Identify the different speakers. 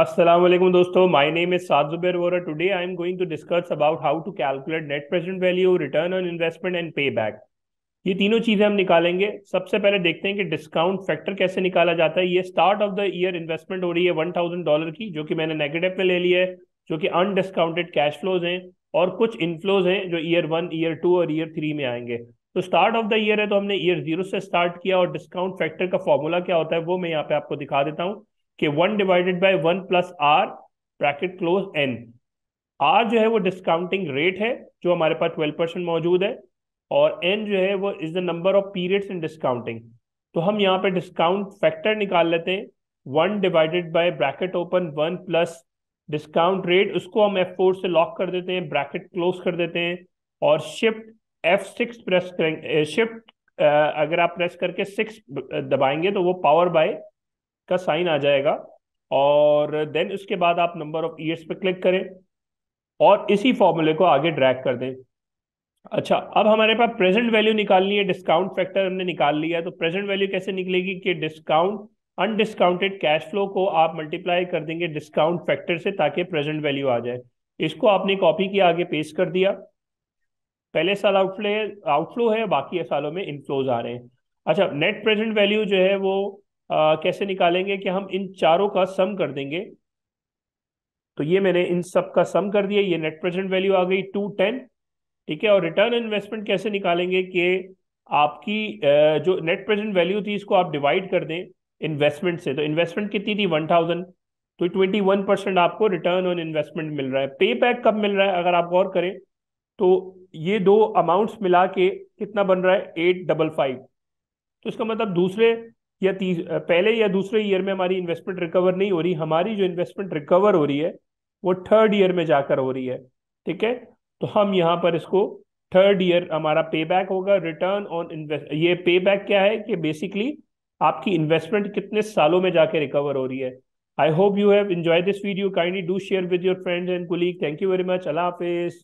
Speaker 1: Assalamualaikum दोस्तों my name is Saad Zubair Vora today I am going to discuss about how to calculate net present value return on investment and payback ये तीनों चीजें हम निकालेंगे सबसे पहले देखते हैं कि डिस्काउंट फैक्टर कैसे निकाला जाता है ये start of the year investment हो रही है वन थाउजेंड डॉलर की जो कि मैंने नेगेटिव पे ले लिया है जो कि अनडिस्काउंटेड कैश फ्लोज हैं और कुछ इनफ्लोज हैं जो ईयर वन ईयर टू और ईयर थ्री में आएंगे तो स्टार्ट ऑफ द ईयर है तो हमने ईयर जीरो से स्टार्ट किया और डिस्काउंट फैक्टर का फॉर्मूला क्या होता है वो मैं यहाँ पे आपको दिखा देता हूँ कि one divided by one plus R bracket close N R जो है वो डिस्काउंटिंग रेट है जो हमारे पास ट्वेल्व परसेंट मौजूद है और एन जो है वो is the number of periods in discounting तो हम यहाँ पे डिस्काउंट फैक्टर निकाल लेते हैं one divided by bracket open one plus discount rate उसको हम एफ फोर से लॉक कर देते हैं ब्रैकेट क्लोज कर देते हैं और शिफ्ट एफ सिक्स प्रेस करेंगे शिफ्ट अगर आप प्रेस करके सिक्स दबाएंगे तो वो पावर बाय का साइन आ जाएगा और देन उसके बाद आप नंबर ऑफ ईयर्स पे क्लिक करें और इसी फॉर्मूले को आगे ड्रैग कर दें अच्छा अब हमारे पास प्रेजेंट वैल्यू निकालनी है डिस्काउंट फैक्टर हमने निकाल लिया तो प्रेजेंट वैल्यू कैसे निकलेगी कि डिस्काउंट अनडिस्काउंटेड कैश फ्लो को आप मल्टीप्लाई कर देंगे डिस्काउंट फैक्टर से ताकि प्रेजेंट वैल्यू आ जाए इसको आपने कॉपी किया आगे पेश कर दिया पहले साल है आउटफ्लो है बाकी सालों में इनफ्लोज आ रहे हैं अच्छा नेट प्रेजेंट वैल्यू जो है वो आ, कैसे निकालेंगे कि हम इन चारों का सम कर देंगे तो ये मैंने इन सब का सम कर दिया ये नेट प्रेजेंट वैल्यू आ गई टू टेन ठीक है और रिटर्न इन्वेस्टमेंट कैसे निकालेंगे कि आपकी जो नेट प्रेजेंट वैल्यू थी इसको आप डिवाइड कर दें इन्वेस्टमेंट से तो इन्वेस्टमेंट कितनी थी वन थाउजेंड तो ट्वेंटी वन परसेंट आपको रिटर्न ऑन इन्वेस्टमेंट मिल रहा है पे बैक कब मिल रहा है अगर आप गौर करें तो ये दो अमाउंट्स मिला के कितना बन रहा है एट डबल फाइव तो इसका मतलब दूसरे या पहले या दूसरे ईयर में हमारी इन्वेस्टमेंट रिकवर नहीं हो रही हमारी जो इन्वेस्टमेंट रिकवर हो रही है वो थर्ड ईयर में जाकर हो रही है ठीक है तो हम यहाँ पर इसको थर्ड ईयर हमारा पे बैक होगा रिटर्न ऑन इन्वेस्ट ये पे बैक क्या है कि बेसिकली आपकी इन्वेस्टमेंट कितने सालों में जाके रिकवर हो रही है I hope you have enjoy this video kindly do share with your friends and colleague thank you very much अला हाफिज़